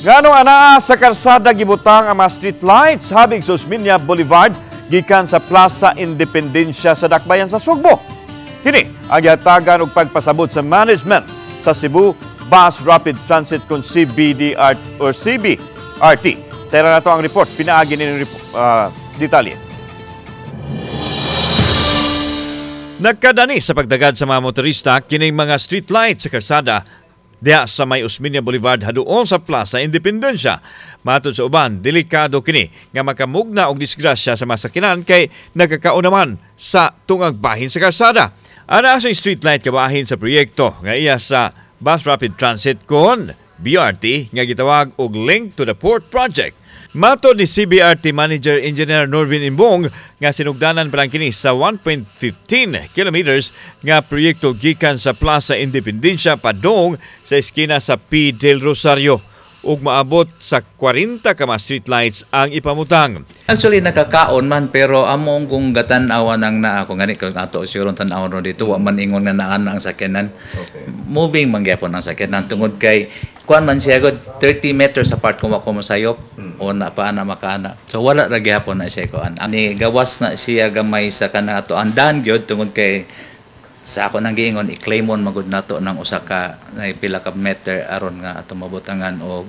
Ganong anaa sa karsada gibutang ang mga street lights habig sa Osminia Boulevard gikan sa Plaza Independencia sa Dakbayan sa Sugbo. Kini ang yatagan og pagpasabot sa management sa Cebu Bus Rapid Transit kon CBDRT or CBRT. Sera na ang report, pinaagi ni uh, detalye. Nagkadani sa pagdagad sa mga motorista kining mga street lights sa karsada diha sa may Usminia Boulevard haduon sa Plaza Independencia. Matod sa uban, delikado kini nga makamugna og disgrasya sa masakinan kay nagkakaon naman sa tungag bahin sa kalsada. Ana sa light kabahin sa proyekto nga iya sa Bus Rapid Transit kon BRT nga gitawag og Link to the Port Project. Mato ni CBRT Manager Engineer Norvin Imbong nga sinugdanan pa lang kini sa 1.15 kilometers nga proyekto gikan sa Plaza Independencia padong sa eskina sa P. del Rosario ug maabot sa 40 ka street lights ang ipamutang. Actually nakakaon man pero among kung gatan-awan ang naa ko gani kung ato siguro tan-awan ro dito wa man ingon na naa ang sakyanan. Okay. Moving man gyapon ang sakyanan tungod kay kuan man siya god 30 meters apart kung ako mo sayop mm. o na pa na makaana so wala ra gyapon na siya kuan ani gawas na siya gamay sa kana ato andan gyud tungod kay sa ako nang giingon i-claimon magud nato nang usa ka na pila ka meter aron nga ato mabutangan og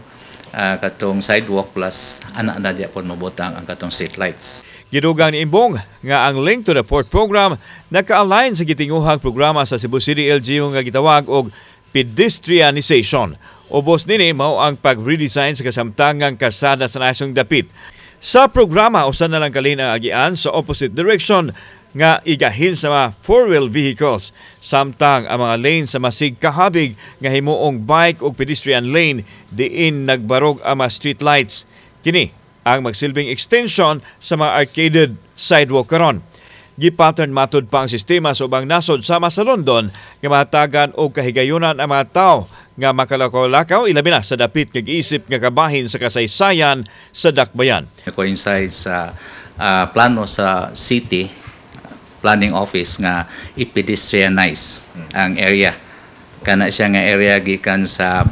uh, ah, katong sidewalk plus ana na diya pon mabutang ang katong street lights Gidugang ni Imbong nga ang Link to the Port program naka-align sa gitinguhang programa sa Cebu City LGU nga gitawag og pedestrianization Ubos nini eh, mao ang pag-redesign sa kasamtangang kasada sa nasong dapit. Sa programa, usan na lang kalin ang agian sa opposite direction nga igahin sa mga four-wheel vehicles. Samtang ang mga lane sa masig kahabig nga himuong bike o pedestrian lane diin nagbarog ang mga street lights. Kini ang magsilbing extension sa mga arcaded sidewalk karon gipattern matud pa ang sistema subang nasod sama sa London nga mahatagan og kahigayunan ang mga tao nga makalakaw-lakaw ilabi na sa dapit kag isip nga kabahin sa kasaysayan sa dakbayan. Coincide sa uh, plano sa city planning office nga i-pedestrianize ang area kana siya nga area gikan sa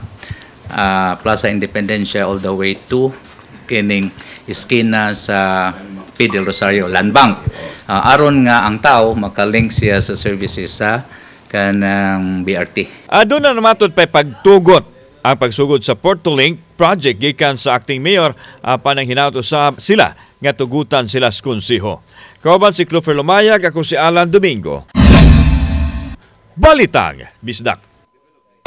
uh, Plaza Independencia all the way to scanning iskina sa P. Rosario Land Bank. Uh, aron nga ang tao makalink siya sa services sa kanang BRT. Aduna ah, na namatod pa pagtugot ang pagsugod sa PortoLink project gikan sa acting mayor uh, ah, panang hinato sa sila nga tugutan sila sa kunsiho. Kauban si Clover Lumayag ako si Alan Domingo. Balitang Bisdak.